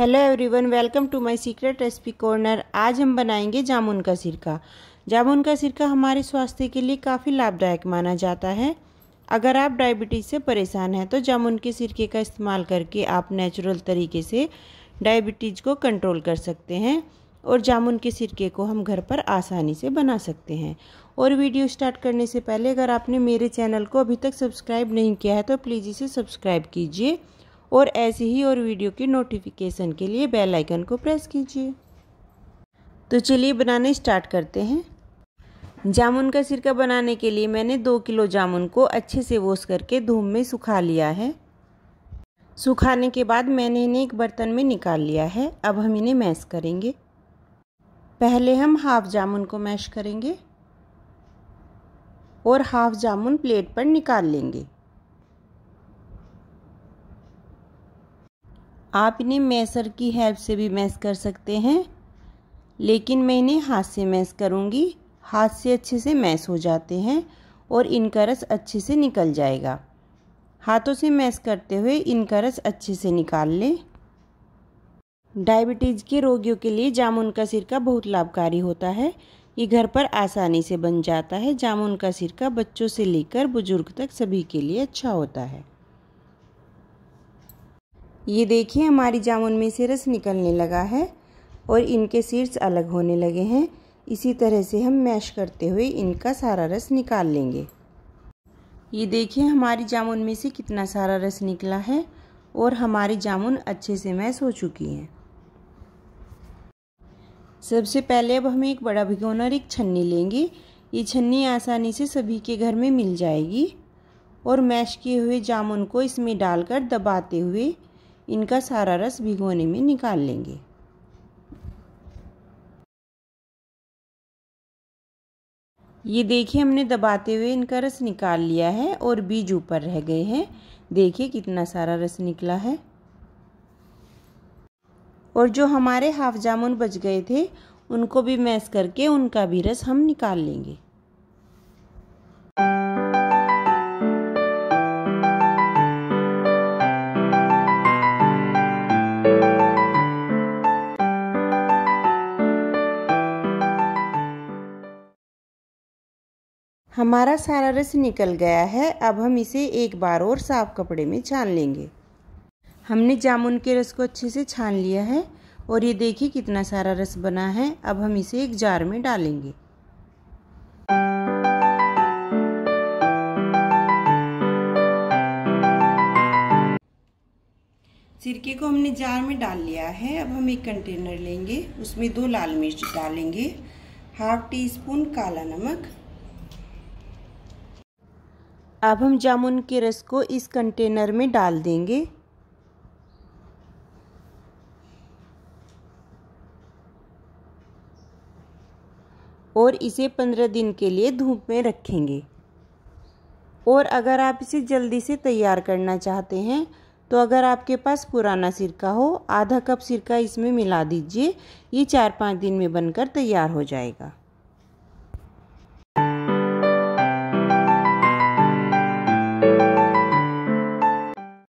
hello everyone welcome to my secret recipe corner आज हम बनाएंगे जामुन का सिरका जामुन का सिरका हमारे स्वास्थ्य के लिए काफ़ी लाभदायक माना जाता है अगर आप डायबिटीज़ से परेशान हैं तो जामुन के सिरके का इस्तेमाल करके आप नेचुरल तरीके से डायबिटीज़ को कंट्रोल कर सकते हैं और जामुन के सिरके को हम घर पर आसानी से बना सकते हैं और वीडियो स्टार्ट करने से पहले अगर आपने मेरे चैनल को अभी तक सब्सक्राइब नहीं किया है तो प्लीज़ इसे सब्सक्राइब कीजिए और ऐसे ही और वीडियो की नोटिफिकेशन के लिए बेल आइकन को प्रेस कीजिए तो चलिए बनाने स्टार्ट करते हैं जामुन का सिरका बनाने के लिए मैंने दो किलो जामुन को अच्छे से वॉश करके धूम में सुखा लिया है सुखाने के बाद मैंने इन्हें एक बर्तन में निकाल लिया है अब हम इन्हें मैश करेंगे पहले हम हाफ जामुन को मैश करेंगे और हाफ जामुन प्लेट पर निकाल लेंगे आप इन्हें मैसर की हेल्प से भी मैस कर सकते हैं लेकिन मैं इन्हें हाथ से मैस करूँगी हाथ से अच्छे से मैस हो जाते हैं और इनका रस अच्छे से निकल जाएगा हाथों से मैस करते हुए इनका रस अच्छे से निकाल लें डायबिटीज़ के रोगियों के लिए जामुन का सिरका बहुत लाभकारी होता है ये घर पर आसानी से बन जाता है जामुन का सिरका बच्चों से लेकर बुजुर्ग तक सभी के लिए अच्छा होता है ये देखिए हमारी जामुन में से रस निकलने लगा है और इनके सीड्स अलग होने लगे हैं इसी तरह से हम मैश करते हुए इनका सारा रस निकाल लेंगे ये देखिए हमारी जामुन में से कितना सारा रस निकला है और हमारी जामुन अच्छे से मैश हो चुकी हैं सबसे पहले अब हम एक बड़ा भिगोना और एक छन्नी लेंगे ये छन्नी आसानी से सभी के घर में मिल जाएगी और मैश किए हुए जामुन को इसमें डालकर दबाते हुए इनका सारा रस भिगोने में निकाल लेंगे ये देखिए हमने दबाते हुए इनका रस निकाल लिया है और बीज ऊपर रह गए हैं देखिए कितना सारा रस निकला है और जो हमारे हाफ जामुन बच गए थे उनको भी मैस करके उनका भी रस हम निकाल लेंगे हमारा सारा रस निकल गया है अब हम इसे एक बार और साफ कपड़े में छान लेंगे हमने जामुन के रस को अच्छे से छान लिया है और ये देखिए कितना सारा रस बना है अब हम इसे एक जार में डालेंगे सिरके को हमने जार में डाल लिया है अब हम एक कंटेनर लेंगे उसमें दो लाल मिर्च डालेंगे हाफ टी स्पून काला नमक अब हम जामुन के रस को इस कंटेनर में डाल देंगे और इसे पंद्रह दिन के लिए धूप में रखेंगे और अगर आप इसे जल्दी से तैयार करना चाहते हैं तो अगर आपके पास पुराना सिरका हो आधा कप सिरका इसमें मिला दीजिए ये चार पाँच दिन में बनकर तैयार हो जाएगा